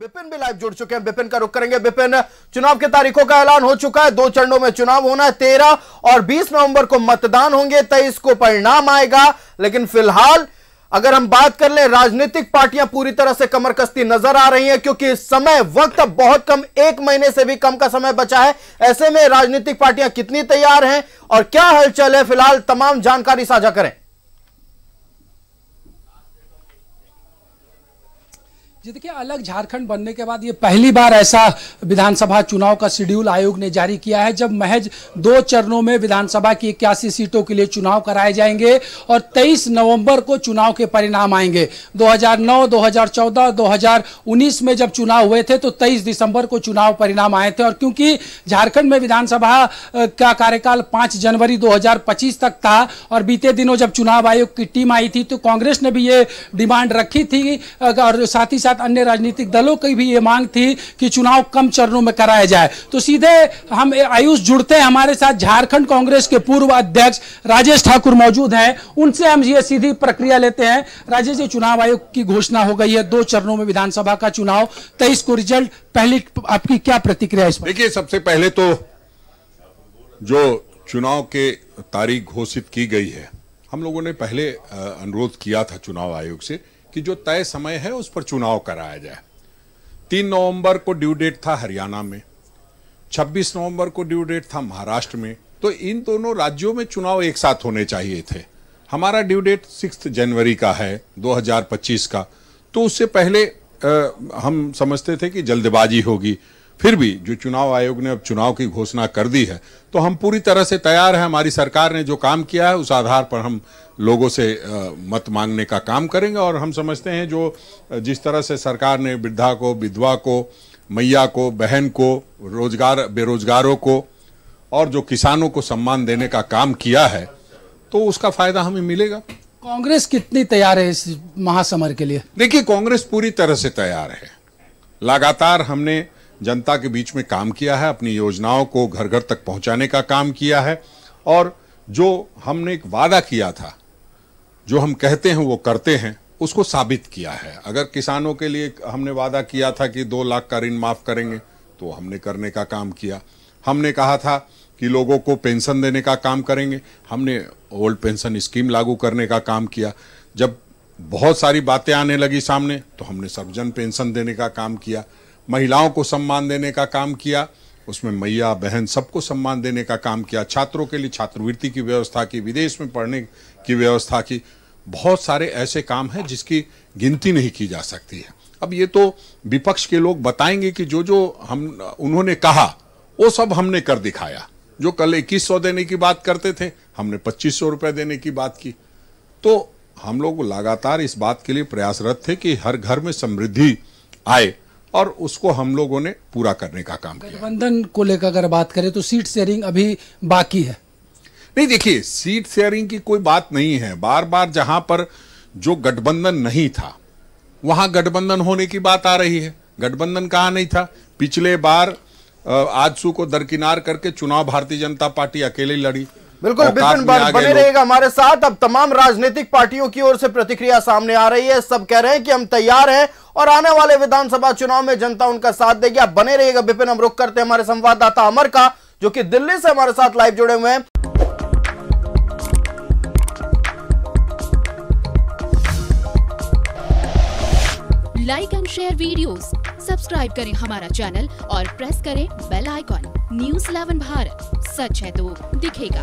बिपिन भी लाइव जुड़ चुके हैं बिपिन का रुख करेंगे बिपिन चुनाव की तारीखों का ऐलान हो चुका है दो चरणों में चुनाव होना है तेरह और बीस नवंबर को मतदान होंगे तेईस को परिणाम आएगा लेकिन फिलहाल अगर हम बात कर लें राजनीतिक पार्टियां पूरी तरह से कमर कस्ती नजर आ रही हैं क्योंकि समय वक्त बहुत कम एक महीने से भी कम का समय बचा है ऐसे में राजनीतिक पार्टियां कितनी तैयार हैं और क्या हलचल है फिलहाल तमाम जानकारी साझा करें जी देखिए अलग झारखंड बनने के बाद ये पहली बार ऐसा विधानसभा चुनाव का शेड्यूल आयोग ने जारी किया है जब महज दो चरणों में विधानसभा की इक्यासी सीटों के लिए चुनाव कराए जाएंगे और 23 नवंबर को चुनाव के परिणाम आएंगे 2009, 2014, 2019 में जब चुनाव हुए थे तो 23 दिसंबर को चुनाव परिणाम आए थे और क्योंकि झारखंड में विधानसभा का कार्यकाल पांच जनवरी दो तक था और बीते दिनों जब चुनाव आयोग की टीम आई थी तो कांग्रेस ने भी ये डिमांड रखी थी और साथ ही साथ साथ अन्य राजनीतिक दलों की भी ये मांग थी कि चुनाव कम चरणों में कराया जाए तो सीधे हम आयुष जुड़ते हैं हमारे साथ झारखंड कांग्रेस के पूर्व अध्यक्ष राजेश ठाकुर मौजूद हैं उनसे हम ये सीधी प्रक्रिया लेते हैं राजेश जी चुनाव आयोग की घोषणा हो गई है दो चरणों में विधानसभा का चुनाव तेईस को रिजल्ट पहली आपकी क्या प्रतिक्रिया इस पर देखिए सबसे पहले तो जो चुनाव के तारीख घोषित की गई है हम लोगों ने पहले अनुरोध किया था चुनाव आयोग से कि जो तय समय है उस पर चुनाव कराया जाए तीन नवंबर को ड्यू डेट था हरियाणा में 26 नवंबर को ड्यू डेट था महाराष्ट्र में तो इन दोनों राज्यों में चुनाव एक साथ होने चाहिए थे हमारा ड्यू डेट सिक्स जनवरी का है 2025 का तो उससे पहले आ, हम समझते थे कि जल्दबाजी होगी फिर भी जो चुनाव आयोग ने अब चुनाव की घोषणा कर दी है तो हम पूरी तरह से तैयार हैं हमारी सरकार ने जो काम किया है उस आधार पर हम लोगों से मत मांगने का काम करेंगे और हम समझते हैं जो जिस तरह से सरकार ने वृद्धा को विधवा को मैया को बहन को रोजगार बेरोजगारों को और जो किसानों को सम्मान देने का काम किया है तो उसका फायदा हमें मिलेगा कांग्रेस कितनी तैयार है इस महासमर के लिए देखिए कांग्रेस पूरी तरह से तैयार है लगातार हमने जनता के बीच में काम किया है अपनी योजनाओं को घर घर तक पहुंचाने का काम किया है और जो हमने एक वादा किया था जो हम कहते हैं वो करते हैं उसको साबित किया है अगर किसानों के लिए हमने वादा किया था कि दो लाख का ऋण माफ़ करेंगे तो हमने करने का काम किया हमने कहा था कि लोगों को पेंशन देने का काम करेंगे हमने ओल्ड पेंशन स्कीम लागू करने का काम किया जब बहुत सारी बातें आने लगी सामने तो हमने सर्वजन पेंशन देने का काम किया महिलाओं को सम्मान देने का काम किया उसमें मैया बहन सबको सम्मान देने का काम किया छात्रों के लिए छात्रवृत्ति की व्यवस्था की विदेश में पढ़ने की व्यवस्था की बहुत सारे ऐसे काम हैं जिसकी गिनती नहीं की जा सकती है अब ये तो विपक्ष के लोग बताएंगे कि जो जो हम उन्होंने कहा वो सब हमने कर दिखाया जो कल इक्कीस सौ देने की बात करते थे हमने पच्चीस सौ रुपये देने की बात की तो हम लोग लगातार इस बात के लिए प्रयासरत थे कि हर घर में समृद्धि आए और उसको हम लोगों ने पूरा करने का काम किया गठबंधन को लेकर अगर बात करें तो सीट शेयरिंग अभी बाकी है नहीं देखिए सीट शेयरिंग की कोई बात नहीं है बार बार जहां पर जो गठबंधन नहीं था वहां गठबंधन होने की बात आ रही है गठबंधन कहा नहीं था पिछले बार आजसू को दरकिनार करके चुनाव भारतीय जनता पार्टी अकेले लड़ी बिल्कुल बिपिन बने रहेगा हमारे साथ अब तमाम राजनीतिक पार्टियों की ओर से प्रतिक्रिया सामने आ रही है सब कह रहे हैं कि हम तैयार हैं और आने वाले विधानसभा चुनाव में जनता उनका साथ देगी आप बने रहिएगा बिपिन हम रुख करते हैं हमारे संवाददाता अमर का जो कि दिल्ली से हमारे साथ लाइव जुड़े हुए हैं like and share videos, subscribe करें हमारा चैनल और प्रेस करें बेल आइकॉन न्यूज 11 भारत सच है तो दिखेगा